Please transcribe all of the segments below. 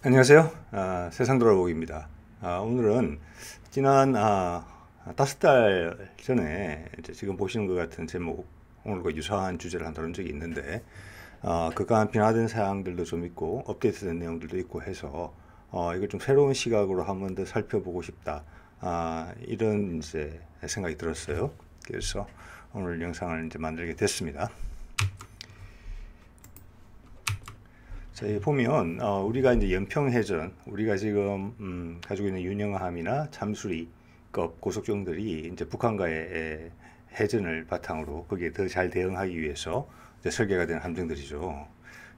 안녕하세요. 아, 세상 돌아보기입니다. 아, 오늘은 지난 아, 다섯 달 전에 지금 보시는 것 같은 제목 오늘과 그 유사한 주제를 한 다룬 적이 있는데 아, 그간 변화된 사항들도 좀 있고 업데이트된 내용들도 있고 해서 어, 이걸 좀 새로운 시각으로 한번 더 살펴보고 싶다 아, 이런 이제 생각이 들었어요. 그래서 오늘 영상을 이제 만들게 됐습니다. 저희 보면 어, 우리가 이제 연평해전, 우리가 지금 음, 가지고 있는 윤영함이나 잠수리급 고속정들이 이제 북한과의 에, 해전을 바탕으로 거기에 더 잘 대응하기 위해서 설계가 된 함정들이죠.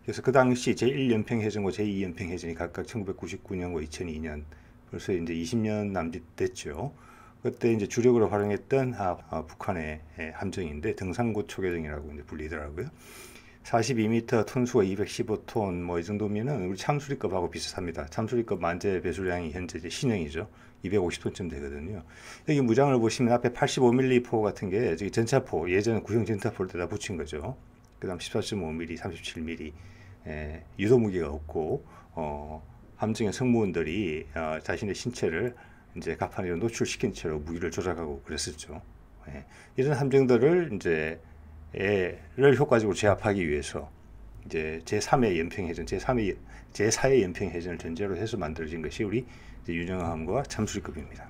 그래서 그 당시 제1연평해전과 제2연평해전이 각각 1999년과 2002년 벌써 이제 20년 남짓 됐죠. 그때 이제 주력으로 활용했던 아, 아, 북한의 함정인데 등산고 초계정이라고 이제 불리더라고요. 42m 톤수가 215톤 뭐 이 정도면은 우리 참수리급하고 비슷합니다. 참수리급 만재 배수량이 현재 이제 신형이죠. 250톤쯤 되거든요. 여기 무장을 보시면 앞에 85mm 포 같은 게 저기 전차포 예전 구형 전차포를 다 붙인 거죠. 그다음 14.5mm, 37mm 예, 유도 무기가 없고 어, 함정의 승무원들이 어, 자신의 신체를 이제 가판에 노출시킨 채로 무기를 조작하고 그랬었죠. 예, 이런 함정들을 이제 예를 효과적으로 제압하기 위해서 이제 제3의 연평해전, 제3의 제4의 연평해전을 전제로 해서 만들어진 것이 우리 유영함과 참수리급입니다.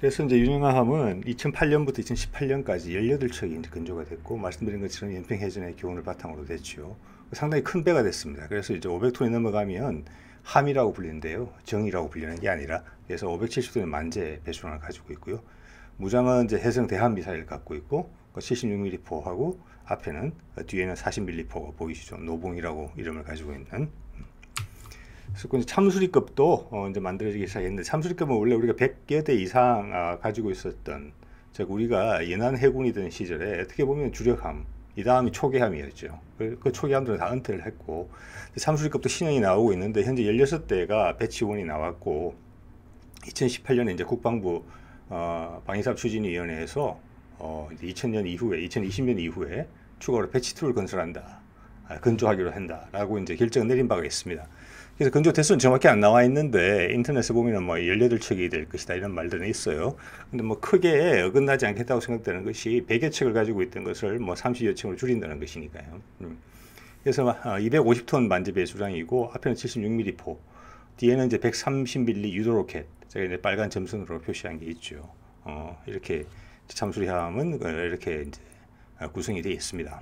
그래서 이제 유영함은 2008년부터 2018년까지 18척이 이제 근조가 됐고 말씀드린 것처럼 연평해전의 교훈을 바탕으로 됐죠. 상당히 큰 배가 됐습니다. 그래서 이제 500톤이 넘어가면 함이라고 불리는데요. 정이라고 불리는 게 아니라 그래서 570톤의 만재 배수량을 가지고 있고요. 무장은 이제 해성 대함 미사일을 갖고 있고 그 76mm 포하고 앞에는 그 뒤에는 40mm 포가 보이시죠 노봉이라고 이름을 가지고 있는 그래서 참수리급도 어, 이제 만들어지기 시작했는데 참수리급은 원래 우리가 100여 대 이상 아, 가지고 있었던 즉 우리가 연안 해군이던 시절에 어떻게 보면 주력함 이 다음이 초계함이었죠. 그, 그 초계함들은 다 은퇴를 했고 참수리급도 신형이 나오고 있는데 현재 16대가 배치원이 나왔고 2018년에 이제 국방부 어, 방위사업 추진위원회에서 어, 2000년 이후에 2020년 이후에 추가로 배치투를 건설한다. 아, 건조하기로 한다라고 이제 결정을 내린 바가 있습니다. 그래서 건조 대수는 정확히 안 나와 있는데 인터넷에 보면은 뭐 18척이 될 것이다 이런 말들은 있어요. 근데 뭐 크게 어긋나지 않겠다고 생각되는 것이 100여 척을 가지고 있던 것을 뭐 30여 척으로 줄인다는 것이니까요. 음. 그래서 250톤 만재 배수량이고 앞에는 76mm 포, 뒤에는 이제 130mm 유도로켓, 제가 이제 빨간 점선으로 표시한 게 있죠. 어, 이렇게 참수리함은 그 이렇게 이제 구성이 되어 있습니다.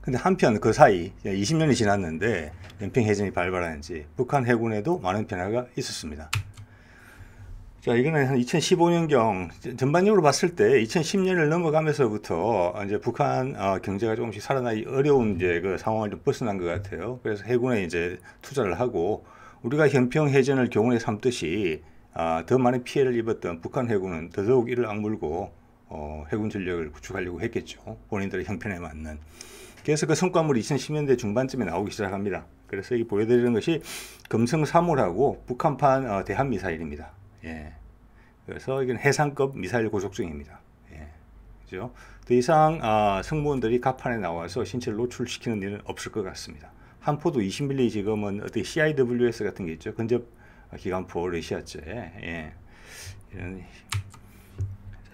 근데 한편 그 사이 20년이 지났는데 연평 해전이 발발한 지 북한 해군에도 많은 변화가 있었습니다. 자, 이거는 한 2015년경 전반적으로 봤을 때 2010년을 넘어가면서부터 이제 북한 어, 경제가 조금씩 살아나기 어려운 이제 그 상황을 좀 벗어난 것 같아요. 그래서 해군에 이제 투자를 하고 우리가 현평 해전을 교훈에 삼듯이 아, 더 많은 피해를 입었던 북한 해군은 더더욱 이를 악물고 어, 해군 전력을 구축하려고 했겠죠. 본인들의 형편에 맞는. 그래서 그 성과물이 2010년대 중반쯤에 나오기 시작합니다. 그래서 이 보여드리는 것이 금성 3호라고 북한판 어, 대한 미사일입니다. 예. 그래서 이건 해상급 미사일 고속중입니다 예. 그죠? 더 이상 아, 승무원들이 갑판에 나와서 신체를 노출시키는 일은 없을 것 같습니다. 한포도 20mm 지금은 어떻게 CIWS 같은 게 있죠. 근접 기간 보르시아제 예. 이런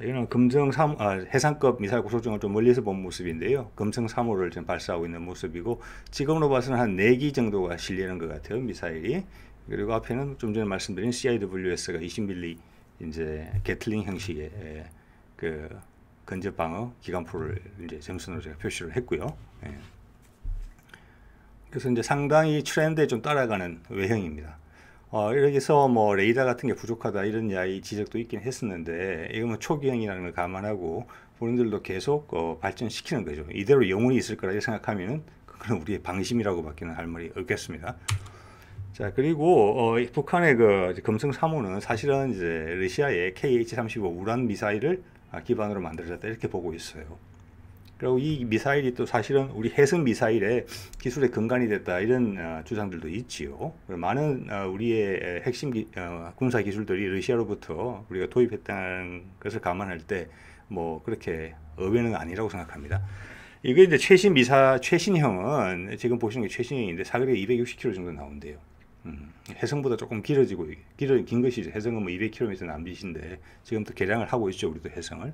이는 금성 3 아, 해상급 미사일 구속정을 좀 멀리서 본 모습인데요. 금성 3호를 지금 발사하고 있는 모습이고 지금으로 봐서는 한 4기 정도가 실리는 것 같아요. 미사일이. 그리고 앞에는 좀 전에 말씀드린 CIWS가 20mm 이제 게틀링 형식의 예, 그 근접 방어 기관포를 이제 점선으로 제가 표시를 했고요. 예. 그래서 이제 상당히 트렌드에 좀 따라가는 외형입니다. 어, 여기서 뭐 레이더 같은 게 부족하다 이런 야 이 지적도 있긴 했었는데 이거뭐 초기형이라는 걸 감안하고 본인들도 계속 어, 발전시키는 거죠. 이대로 영원히 있을 거라 생각하면은 그건 우리의 방심이라고밖에는 할 말이 없겠습니다. 자 그리고 어, 북한의 그 금성 3호는 사실은 이제 러시아의 KH-35 우란 미사일을 아, 기반으로 만들어졌다 이렇게 보고 있어요. 그리고 이 미사일이 또 사실은 우리 해성 미사일의 기술의 근간이 됐다 이런 어, 주장들도 있지요. 많은 어, 우리의 핵심 기, 어, 군사 기술들이 러시아로부터 우리가 도입했다는 것을 감안할 때 뭐 그렇게 의외는 아니라고 생각합니다. 이게 이제 최신 미사 최신형은 지금 보시는 게 최신형인데 사거리가 260km 정도 나온대요. 음, 해성보다 조금 길어지고 길어 긴 것이 이 해성은 뭐 200km 남짓인데 지금부터 개량을 하고 있죠 우리도 해성을.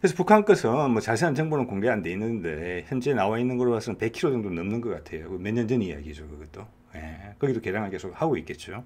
그래서 북한 것은 뭐 자세한 정보는 공개 안 돼 있는데 현재 나와 있는 걸로 봐서는 100km 정도 넘는 것 같아요. 그 몇 년 전 이야기죠 그것도. 예, 거기도 개량을 계속 하고 있겠죠.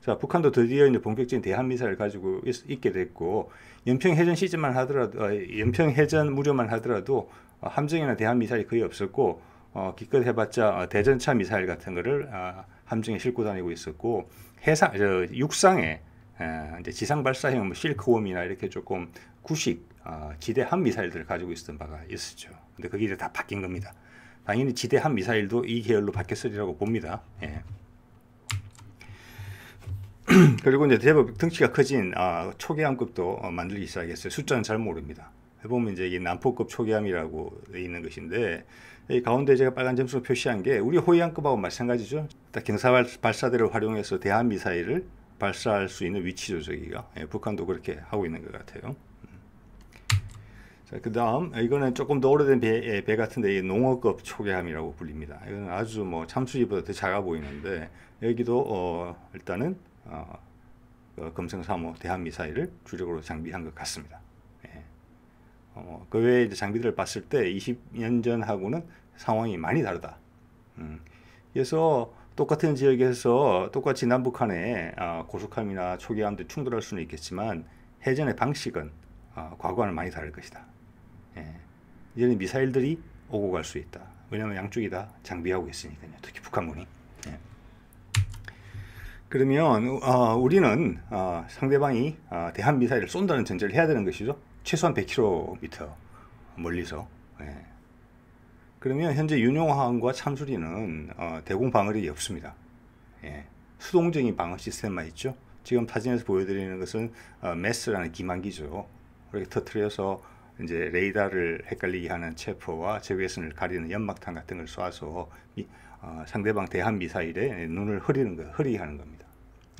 자, 북한도 드디어 이제 본격적인 대한미사를 가지고 있, 있게 됐고 연평해전 시즌만 하더라도 어, 연평해전 무렵만 하더라도 함정이나 대한미사일이 거의 없었고 어, 기껏 해봤자 어, 대전차 미사일 같은 거를 아, 함정에 싣고 다니고 있었고 해상 저, 육상에 에, 아, 이제 지상 발사형 뭐 실크홈이나 이렇게 조금 구식 어, 지대함 미사일들을 가지고 있었던 바가 있었죠. 근데 그게 이제 다 바뀐 겁니다. 당연히 지대함 미사일도 이 계열로 바뀌었으리라고 봅니다. 예. 그리고 이제 대법 등치가 커진 아, 초계함급도 어, 만들기 시작했어요. 숫자는 잘 모릅니다. 해보면 이제 이게 남포급 초계함이라고 있는 것인데 이 가운데 제가 빨간 점수로 표시한 게 우리 호위안급하고 마찬가지죠. 경사 발사대를 활용해서 대한 미사일을 발사할 수 있는 위치죠. 저기가 예, 북한도 그렇게 하고 있는 것 같아요. 자, 그 다음 이거는 조금 더 오래된 배, 예, 배 같은데 농어급 초계함이라고 불립니다. 이거 아주 뭐 참수지보다 더 작아 보이는데 여기도 어, 일단은 어, 어, 그 금성 3호 대한 미사일을 주력으로 장비한 것 같습니다. 어, 그 외에 이제 장비들을 봤을 때 20년 전하고는 상황이 많이 다르다. 음. 그래서 똑같은 지역에서 똑같이 남북한의 어, 고속함이나 초계함도 충돌할 수는 있겠지만 해전의 방식은 어, 과거와는 많이 다를 것이다. 예. 이제는 미사일들이 오고 갈 수 있다. 왜냐하면 양쪽이 다 장비하고 있으니까요. 특히 북한군이. 예. 그러면 어, 우리는 어, 상대방이 어, 대한 미사일을 쏜다는 전제를 해야 되는 것이죠. 최소한 100km 멀리서. 예. 그러면 현재 윤용항과 참수리는 어, 대공 방어력이 없습니다. 예. 수동적인 방어 시스템만 있죠. 지금 사진에서 보여드리는 것은 어, 메스라는 기만기죠. 이렇게 터트려서 이제 레이더를 헷갈리게 하는 체포와 제외선을 가리는 연막탄 같은 걸 쏴서 이, 어, 상대방 대한 미사일에 눈을 흐리는 거, 흐리게 하는 겁니다.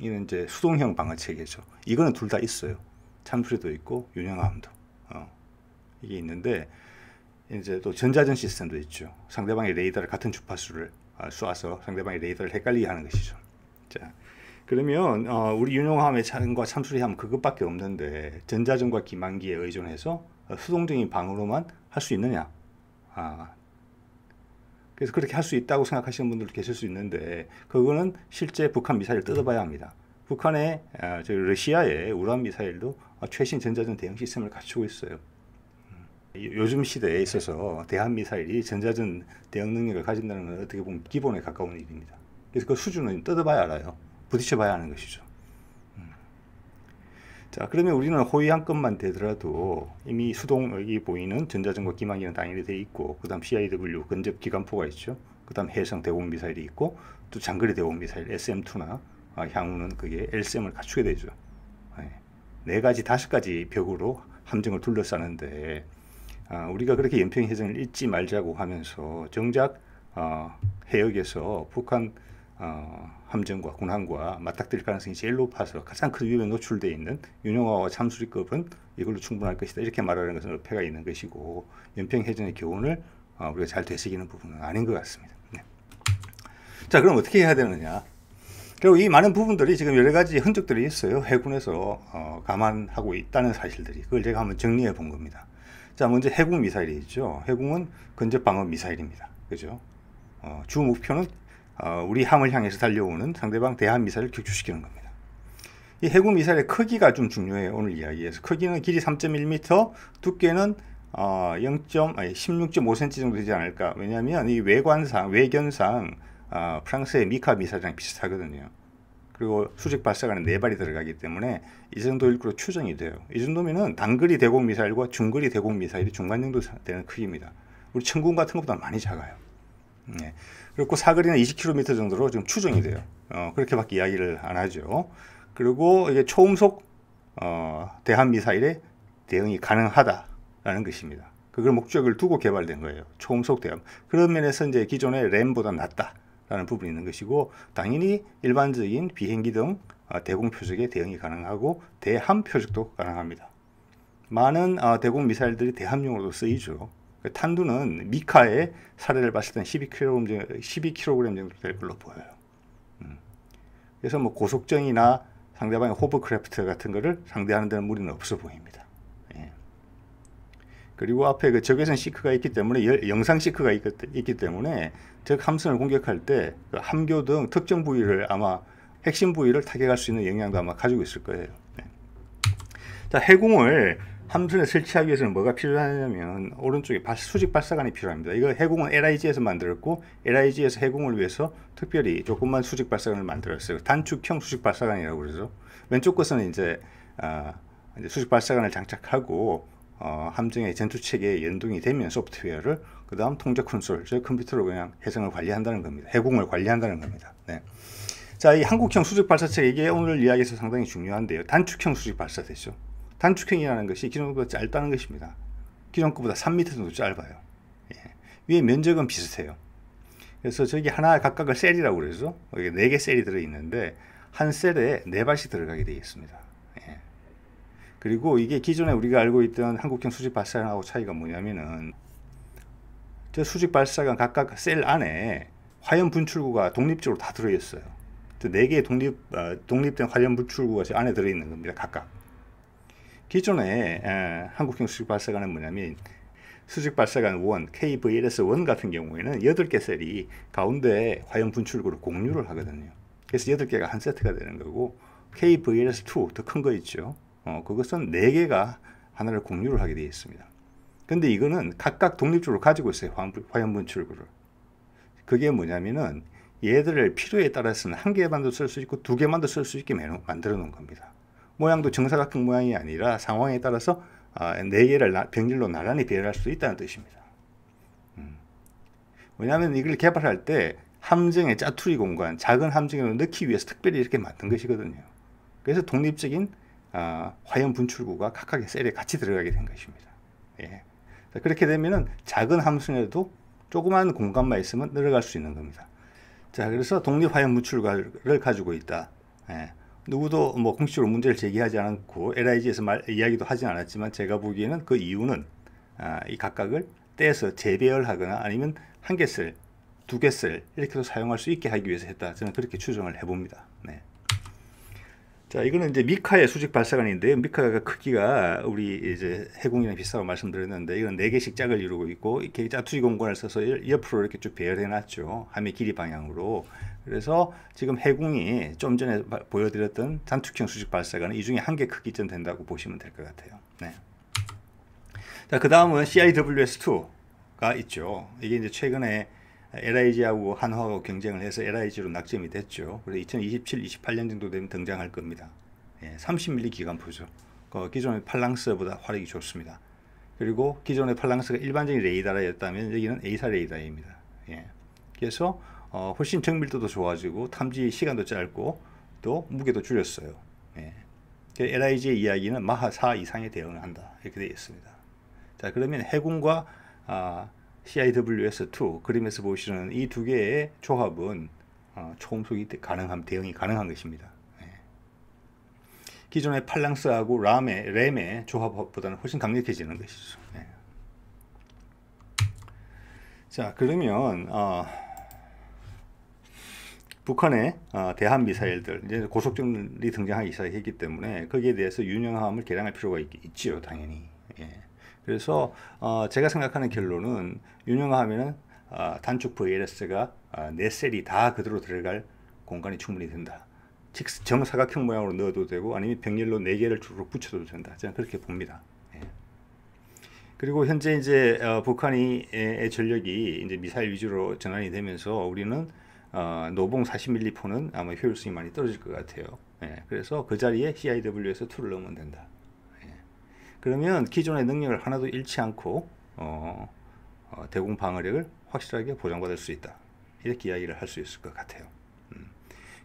이는 이제 수동형 방어 체계죠. 이거는 둘 다 있어요. 참수리도 있고 윤영함도. 어, 이게 있는데 이제 또 전자전 시스템도 있죠. 상대방의 레이더를 같은 주파수를 아, 쏴서 상대방의 레이더를 헷갈리게 하는 것이죠. 자, 그러면 어, 우리 윤용함의 참과 참수리함 그것밖에 없는데 전자전과 기만기에 의존해서 수동적인 방으로만 할 수 있느냐? 아, 그래서 그렇게 할 수 있다고 생각하시는 분들도 계실 수 있는데 그거는 실제 북한 미사일을 뜯어봐야 합니다. 북한의 아, 러시아의 우란 미사일도 아, 최신 전자전 대응 시스템을 갖추고 있어요. 음. 요즘 시대에 네. 있어서 대한미사일이 전자전 대응 능력을 가진다는 건 어떻게 보면 기본에 가까운 일입니다. 그래서 그 수준은 뜯어봐야 알아요. 부딪혀봐야 하는 것이죠. 음. 자 그러면 우리는 호위 한 건만 되더라도 이미 수동 여기 보이는 전자전과 기망기는 당연히 돼 있고 그 다음 CIW 근접 기관포가 있죠 그 다음 해성 대공 미사일이 있고 또 장거리 대공 미사일 SM2나 아, 향후는 그게 LSM을 갖추게 되죠 네 가지 다섯 가지 벽으로 함정을 둘러싸는데 아, 우리가 그렇게 연평해 전을 잊지 말자고 하면서 정작 어, 해역에서 북한 어, 함정과 군함과 맞닥뜨릴 가능성이 제일 높아서 가장 큰 위험에 노출되어 있는 윤용화와 참수리급은 이걸로 충분할 것이다 이렇게 말하는 것은 어폐가 있는 것이고 연평해전의 교훈을 어, 우리가 잘 되새기는 부분은 아닌 것 같습니다. 네. 자 그럼 어떻게 해야 되느냐 그리고 이 많은 부분들이 지금 여러 가지 흔적들이 있어요. 해군에서 어, 감안하고 있다는 사실들이. 그걸 제가 한번 정리해 본 겁니다. 자, 먼저 해군 미사일이 있죠. 해군은 근접 방어 미사일입니다. 그죠? 어, 주 목표는 어, 우리 함을 향해서 달려오는 상대방 대한 미사를 격추시키는 겁니다. 이 해군 미사일의 크기가 좀 중요해요. 오늘 이야기에서 크기는 길이 3.1m, 두께는 어, 0. 아니 16.5cm 정도 되지 않을까? 왜냐하면 이 외관상, 외견상 어, 프랑스의 미카 미사장 비슷하거든요. 그리고 수직 발사관에 네 발이 들어가기 때문에 이 정도 일구로 추정이 돼요. 이 정도면은 단거리 대공 미사일과 중거리 대공 미사일이 중간 정도 되는 크기입니다. 우리 천군 같은 것보다 많이 작아요. 네. 그리고 그 사거리는 20km 정도로 지금 추정이 돼요. 어, 그렇게밖에 이야기를 안 하죠. 그리고 이게 초음속 어, 대한 미사일에 대응이 가능하다라는 것입니다. 그걸 목적을 두고 개발된 거예요. 초음속 대함. 그런 면에서 이제 기존의 램보다 낫다. 라는 부분이 있는 것이고 당연히 일반적인 비행기 등 어, 대공 표적에 대응이 가능하고 대함 표적도 가능합니다. 많은 어, 대공 미사일들이 대함용으로도 쓰이죠. 그 탄두는 미카의 사례를 봤을 땐1 12kg 정도 될 걸로 보여요. 음. 그래서 뭐 고속정이나 상대방의 호버크래프트 같은 거를 상대하는 데는 무리는 없어 보입니다. 그리고 앞에 그 적외선 시크가 있기 때문에 열, 영상 시크가 있, 있기 때문에 적 함선을 공격할 때그 함교 등 특정 부위를 아마 핵심 부위를 타격할 수 있는 영향도 아마 가지고 있을 거예요. 네. 자 해공을 함선에 설치하기 위해서는 뭐가 필요하냐면 오른쪽에 발, 수직 발사관이 필요합니다. 이거 해공은 LIG에서 만들었고 LIG에서 해공을 위해서 특별히 조금만 수직 발사관을 만들었어요. 단축형 수직 발사관이라고 그러죠. 왼쪽 것은 이제, 아, 이제 수직 발사관을 장착하고 어, 함정의 전투 체계에 연동이 되면 소프트웨어를 그 다음 통제 콘솔 즉 컴퓨터로 그냥 해상을 관리한다는 겁니다. 해공을 관리한다는 겁니다. 네. 자, 이 한국형 수직 발사체 이게 오늘 이야기에서 상당히 중요한데요. 단축형 수직 발사체죠. 단축형이라는 것이 기존보다 짧다는 것입니다. 기존 것보다 3m 정도 짧아요. 예. 위에 면적은 비슷해요. 그래서 저기 하나 각각을 셀이라고 그러죠. 여기 4개 셀이 들어있는데 한 셀에 4발씩 들어가게 되어 있습니다. 예. 그리고 이게 기존에 우리가 알고 있던 한국형 수직 발사관하고 차이가 뭐냐면은 저 수직 발사관 각각 셀 안에 화염 분출구가 독립적으로 다 들어있어요. 네 개의 독립 어, 독립된 화염 분출구가 안에 들어있는 겁니다. 각각. 기존에 에, 한국형 수직 발사관은 뭐냐면 수직 발사관 1 KVLS 1 같은 경우에는 8개 셀이 가운데 화염 분출구를 공유를 하거든요. 그래서 8개가 한 세트가 되는 거고 KVLS 2 더 큰 거 있죠. 어, 그것은 4개가 하나를 공유를 하게 되어 있습니다. 근데 이거는 각각 독립적으로 가지고 있어요. 화염분출구를. 그게 뭐냐면은 얘들을 필요에 따라서는 한 개만도 쓸 수 있고 두 개만도 쓸 수 있게 만들어 놓은 겁니다. 모양도 정사각형 모양이 아니라 상황에 따라서 아, 네 개를 병렬로 나란히 배열할 수 있다는 뜻입니다. 음. 왜냐하면 이걸 개발할 때 함정의 짜투리 공간, 작은 함정으 넣기 위해서 특별히 이렇게 만든 것이거든요. 그래서 독립적인 아, 화염 분출구가 각각의 셀에 같이 들어가게 된 것입니다. 예. 그렇게 되면은 작은 함수에도 조그만 공간만 있으면 늘어갈 수 있는 겁니다. 자, 그래서 독립 화염 분출구를 가지고 있다. 예. 누구도 뭐 공식적으로 문제를 제기하지 않고 LIG에서 말, 이야기도 하진 않았지만 제가 보기에는 그 이유는 아, 이 각각을 떼서 재배열하거나 아니면 한개 쓸, 두개쓸 이렇게도 사용할 수 있게 하기 위해서 했다. 저는 그렇게 추정을 해봅니다. 네. 자, 이거는 이제 미카의 수직 발사관인데요. 미카가 그 크기가 우리 이제 해공이랑 비슷하고 말씀드렸는데 이건 4 개씩 짝을 이루고 있고 이렇게 짜투리 공간을 써서 옆으로 이렇게 쭉 배열해 놨죠. 함의 길이 방향으로. 그래서 지금 해공이 좀 전에 보여드렸던 단축형 수직 발사관은 이 중에 한 개 크기쯤 된다고 보시면 될 것 같아요. 네. 자, 그 다음은 CIWS2가 있죠. 이게 이제 최근에 LIG하고 한화하고 경쟁을 해서 LIG로 낙점이 됐죠. 그래서 2027, 28년 정도 되면 등장할 겁니다. 예, 30mm 기관포죠. 그 기존의 팔랑스보다 화력이 좋습니다. 그리고 기존의 팔랑스가 일반적인 레이다라였다면 여기는 A사 레이다입니다. 예. 그래서 어, 훨씬 정밀도도 좋아지고 탐지 시간도 짧고 또 무게도 줄였어요. 예. 그 LIG의 이야기는 마하 4 이상에 대응한다 이렇게 되어 있습니다. 자 그러면 해군과 아, CIWS2 그림에서 보시는 이 두 개의 조합은 초음속이 어, 가능함 대응이 가능한 것입니다. 예. 기존의 팔랑스하고 람의 램의 조합보다는 훨씬 강력해지는 것이죠. 예. 자 그러면 어, 북한의 어, 대한 미사일들 이제 고속정리 등장하기 시작했기 때문에 거기에 대해서 유능함을 개량할 필요가 있, 지요 당연히. 예. 그래서 어, 제가 생각하는 결론은 유명하면 어, 단축 VLS가 어, 네 셀이 다 그대로 들어갈 공간이 충분히 된다. 정사각형 모양으로 넣어도 되고 아니면 병렬로 네 개를 주로 붙여도 된다. 저는 그렇게 봅니다. 예. 그리고 현재 이제 어, 북한의 전력이 이제 미사일 위주로 전환이 되면서 우리는 어, 노봉 40mm포는 아마 효율성이 많이 떨어질 것 같아요. 예. 그래서 그 자리에 c i w 에 2를 넣으면 된다. 그러면 기존의 능력을 하나도 잃지 않고 어, 어, 대공 방어력을 확실하게 보장받을 수 있다. 이렇게 이야기를 할 수 있을 것 같아요. 음.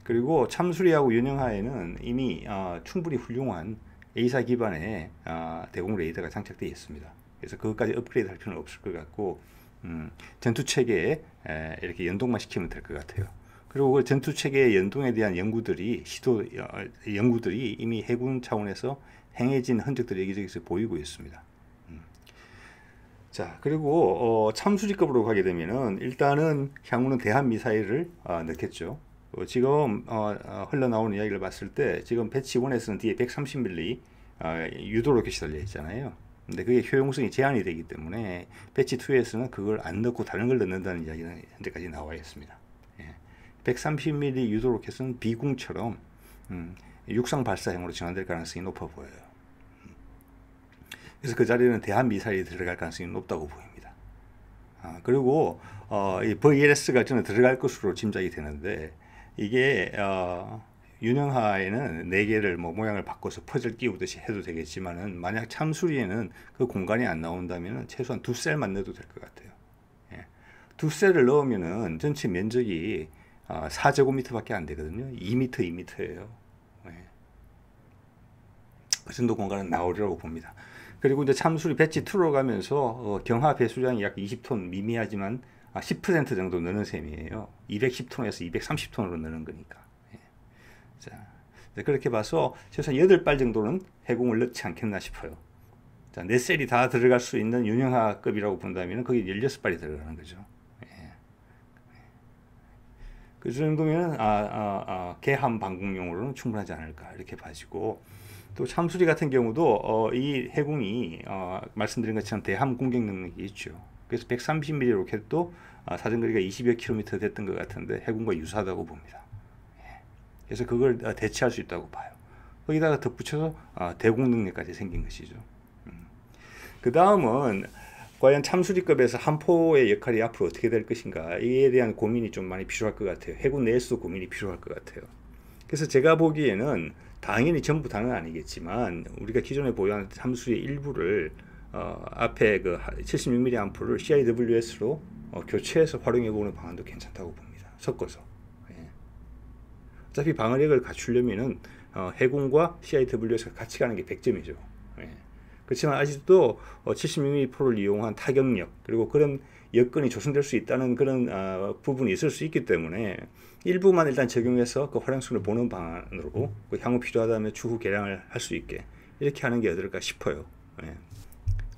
그리고 참수리하고 윤영하에는 이미 어, 충분히 훌륭한 A사 기반의 어, 대공 레이더가 장착되어 있습니다. 그래서 그것까지 업그레이드 할 필요는 없을 것 같고 음, 전투 체계에 에, 이렇게 연동만 시키면 될 것 같아요. 그리고 그 전투 체계의 연동에 대한 연구들이 시도 어, 연구들이 이미 해군 차원에서 행해진 흔적들이 여기저기서 보이고 있습니다. 음. 자 그리고 어, 참수지급으로 가게 되면은 일단은 향후는 대한 미사일을 어, 넣겠죠. 어, 지금 어, 어, 흘러나오는 이야기를 봤을 때 지금 배치 1에서는 뒤에 130mm 어, 유도로 이 시달려 있잖아요. 근데 그게 효용성이 제한이 되기 때문에 배치 2에서는 그걸 안 넣고 다른 걸 넣는다는 이야기는 현재까지 나와 있습니다. 예. 130mm 유도로켓은 비궁처럼 음, 육상 발사형으로 전환될 가능성이 높아 보여요. 그래서 그 자리는 대한 미사일이 들어갈 가능성이 높다고 보입니다. 아, 그리고 어, 이 VLS가 저는 들어갈 것으로 짐작이 되는데 이게 어, 윤형하에는 네 개를 뭐 모양을 바꿔서 퍼즐 끼우듯이 해도 되겠지만은 만약 참수리에는 그 공간이 안 나온다면은 최소한 두 셀만 넣어도 될 것 같아요. 예. 두 셀을 넣으면은 전체 면적이 어, 4제곱미터밖에 안 되거든요. 2미터 2미터예요. 그 정도 공간은 나오리라고 봅니다. 그리고 이제 참수리 배치 2로 가면서 어, 경하 배수량이 약 20톤 미미하지만 아, 10% 정도 느는 셈이에요. 210톤에서 230톤으로 느는 거니까. 예. 자, 그렇게 봐서 최소한 8발 정도는 해공을 넣지 않겠나 싶어요. 자, 네 셀이 다 들어갈 수 있는 윤형화급이라고 본다면 거기 16발이 들어가는 거죠. 그 정도면 아, 아, 아, 개함 방공용으로는 충분하지 않을까 이렇게 봐지고 또 참수리 같은 경우도 어, 이 해공이 어, 말씀드린 것처럼 대함 공격 능력이 있죠. 그래서 130mm 로켓도 아, 사정거리가 20여 킬로미터 됐던 것 같은데 해군과 유사하다고 봅니다. 예. 그래서 그걸 어, 대체할 수 있다고 봐요. 거기다가 덧붙여서 아, 대공 능력까지 생긴 것이죠. 음. 그 다음은 과연 참수리급에서 한포의 역할이 앞으로 어떻게 될 것인가 이에 대한 고민이 좀 많이 필요할 것 같아요. 해군 내에서도 고민이 필요할 것 같아요. 그래서 제가 보기에는 당연히 전부 다는 아니겠지만 우리가 기존에 보유한 함수의 일부를 어, 앞에 그 76mm 암포를 CIWS로 어, 교체해서 활용해보는 방안도 괜찮다고 봅니다. 섞어서. 예. 어차피 방어력을 갖추려면 어, 해군과 CIWS가 같이 가는 게 100점이죠. 예. 그렇지만 아직도 76mm를 어, 이용한 타격력 그리고 그런 여건이 조성될 수 있다는 그런 어, 부분이 있을 수 있기 때문에 일부만 일단 적용해서 그 활용성을 보는 방안으로 그 향후 필요하다면 추후 개량을 할 수 있게 이렇게 하는 게 어떨까 싶어요. 네.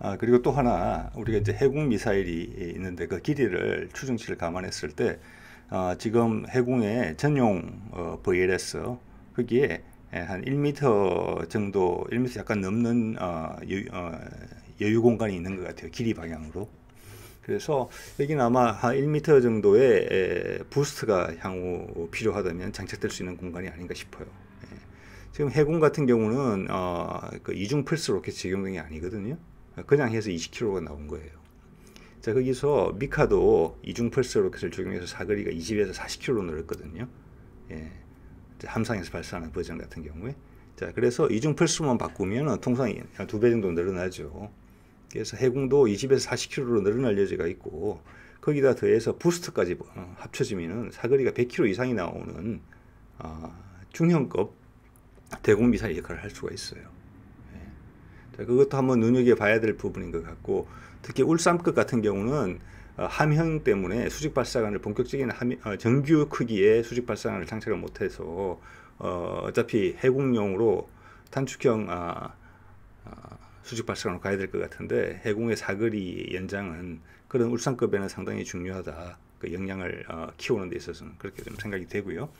아 그리고 또 하나 우리가 이제 해군 미사일이 있는데 그 길이를 추정치를 감안했을 때 어, 지금 해군의 전용 어, VLS 거기에 예, 한 1m 정도, 1m 약간 넘는 어, 여유, 어, 여유 공간이 있는 것 같아요. 길이 방향으로. 그래서 여기는 아마 한 1m 정도의 에, 부스트가 향후 필요하다면 장착될 수 있는 공간이 아닌가 싶어요. 예. 지금 해군 같은 경우는 어, 그 이중 플스 로켓 적용된게 아니거든요. 그냥 해서 20km가 나온 거예요. 자 거기서 미카도 이중 플스 로켓을 적용해서 사거리가 20에서 40km 늘었거든요. 예. 함상에서 발생하는 버전 같은 경우에 자 그래서 이중 필수만 바꾸면 통상 두배 정도 늘어나죠 그래서 해공도 20에서 40km로 늘어날 여지가 있고 거기다 더해서 부스트까지 뭐, 어, 합쳐지면 사거리가 100km 이상이 나오는 어, 중형급 대공 미사일 역할을 할 수가 있어요. 예. 자, 그것도 한번 눈여겨 봐야 될 부분인 것 같고 특히 울산급 같은 경우는 어, 함형 때문에 수직 발사관을 본격적인 함, 어, 정규 크기의 수직 발사관을 장착을 못해서 어, 어차피 해공용으로 단축형 아, 아, 수직 발사관으로 가야 될 것 같은데 해공의 사거리 연장은 그런 울산급에는 상당히 중요하다. 그 역량을 어, 키우는 데 있어서는 그렇게 좀 생각이 되고요.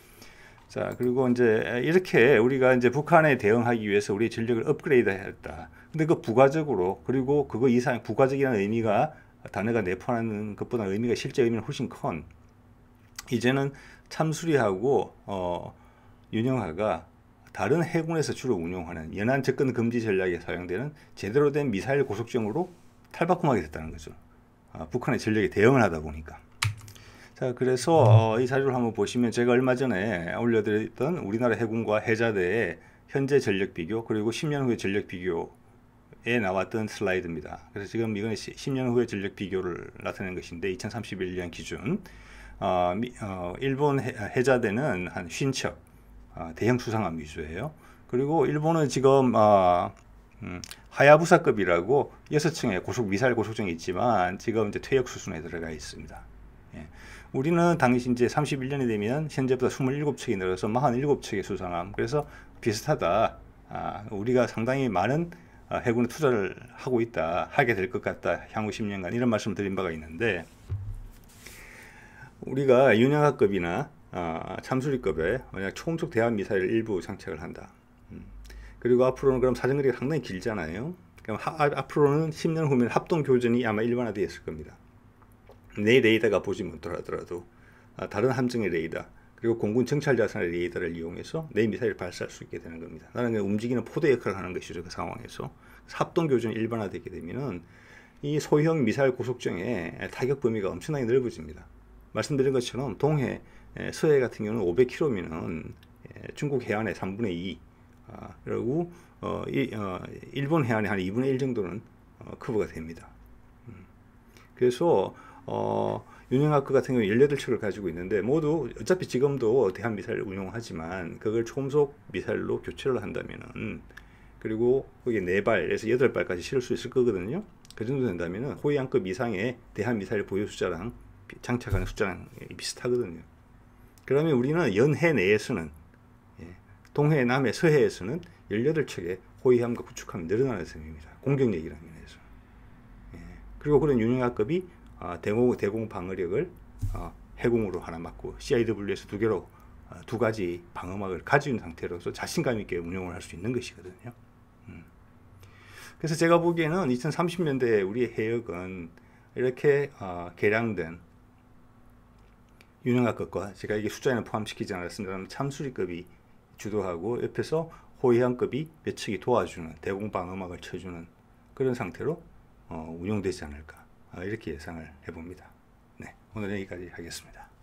자 그리고 이제 이렇게 우리가 이제 북한에 대응하기 위해서 우리의 전력을 업그레이드 해야 했다. 근데 그 부가적으로 그리고 그거 이상 부가적이라는 의미가 단어가 내포하는 것보다 의미가 실제 의미는 훨씬 큰 이제는 참수리하고 어, 윤영하가 다른 해군에서 주로 운용하는 연안 접근 금지 전략에 사용되는 제대로 된 미사일 고속정으로 탈바꿈하게 됐다는 거죠. 아, 북한의 전력에 대응을 하다 보니까. 자 그래서 어, 이 자료를 한번 보시면 제가 얼마 전에 올려드렸던 우리나라 해군과 해자대의 현재 전력 비교 그리고 10년 후의 전력 비교 에 나왔던 슬라이드입니다. 그래서 지금 이건 10년 후의 전력 비교를 나타낸 것인데 2031년 기준 어, 미, 어, 일본 해자대는 한5척 어, 대형 수상함 위주예요. 그리고 일본은 지금 어, 음, 하야부사급이라고 6층에 고속 미사일 고속정이 있지만 지금 이제 퇴역 수순에 들어가 있습니다. 예. 우리는 당시 이제 31년이 되면 현재보다 27척이 늘어서 47척의 수상함. 그래서 비슷하다. 아, 우리가 상당히 많은 아, 해군에 투자를 하고 있다 하게 될 것 같다 향후 10년간 이런 말씀 드린 바가 있는데 우리가 윤양하급이나 어, 아, 참수리급에 만약 초음속 대한 미사일 일부 장착을 한다 음. 그리고 앞으로는 그럼 사정거리가 상당히 길잖아요 그럼 하, 아, 앞으로는 10년 후면 합동 교전이 아마 일반화되어 있을 겁니다 내 레이더가 보지 못하더라도 다른 함정의 레이더 그리고 공군 정찰자산의 레이더를 이용해서 내 미사일을 발사할 수 있게 되는 겁니다. 나는 움직이는 포대 역할을 하는 것이죠. 그 상황에서 합동 교전이 일반화되게 되면이 소형 미사일 고속정의 타격 범위가 엄청나게 넓어집니다. 말씀드린 것처럼 동해 서해 같은 경우는 5 0 0 k m 면 중국 해안의 3분의 2 아, 그리고 어, 어, 일본 해안의 한 2분의 1 정도는 어, 커버가 됩니다. 음. 그래서 어, 유영학교 같은 경우 18척을 가지고 있는데 모두 어차피 지금도 대한미사일 을 운용하지만 그걸 초음속 미사일로 교체를 한다면은 그리고 거기 4발에서 8발까지 실을 수 있을 거거든요. 그 정도 된다면은 호위양급 이상의 대한미사일 보유 숫자랑 장착하는 숫자랑 비슷하거든요. 그러면 우리는 연해 내에서는 예, 동해, 남해, 서해에서는 18척의 호위함과 구축함이 늘어나는 셈입니다. 공격력이라는 면에서. 예, 그리고 그런 윤영하급이 아, 대공, 대공 방어력을 어, 해공으로 하나 맞고 CIW에서 두 개로 어, 두 가지 방어막을 가진 상태로서 자신감 있게 운영을 할 수 있는 것이거든요. 음. 그래서 제가 보기에는 2030년대 우리의 해역은 이렇게 어, 개량된 유능한 것과 제가 이게 숫자에는 포함시키지 않았습니다만 참수리급이 주도하고 옆에서 호위함급이 몇 척이 도와주는 대공방어막을 쳐주는 그런 상태로 어, 운용되지 않을까 아, 이렇게 예상을 해봅니다. 네, 오늘 여기까지 하겠습니다.